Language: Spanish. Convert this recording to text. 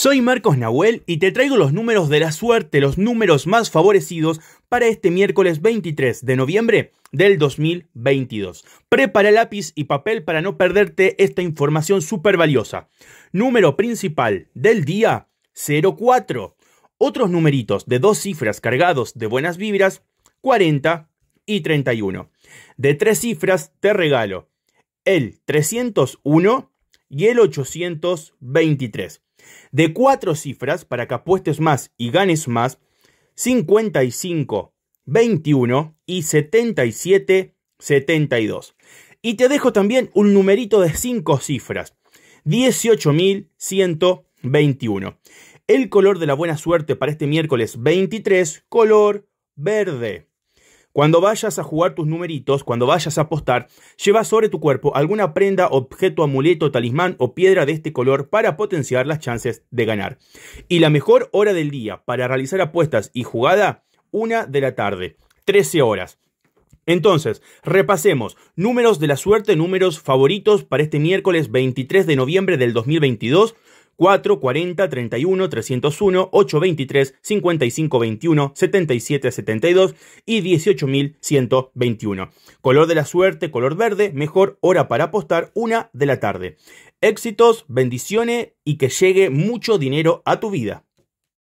Soy Marcos Nahuel y te traigo los números de la suerte, los números más favorecidos para este miércoles 23 de noviembre del 2022. Prepara lápiz y papel para no perderte esta información súper valiosa. Número principal del día 04. Otros numeritos de dos cifras cargados de buenas vibras 40 y 31. De tres cifras te regalo el 301 y el 823 de cuatro cifras para que apuestes más y ganes más, 55, 21 y 77, 72. Y te dejo también un numerito de cinco cifras, 18.121. El color de la buena suerte para este miércoles 23, color verde. Cuando vayas a jugar tus numeritos, cuando vayas a apostar, lleva sobre tu cuerpo alguna prenda, objeto, amuleto, talismán o piedra de este color para potenciar las chances de ganar. Y la mejor hora del día para realizar apuestas y jugada, una de la tarde, 13 horas. Entonces, repasemos números de la suerte, números favoritos para este miércoles 23 de noviembre del 2022, 440 31 301 823 77, 72 y 18121. Color de la suerte, color verde, mejor hora para apostar, una de la tarde. Éxitos, bendiciones y que llegue mucho dinero a tu vida.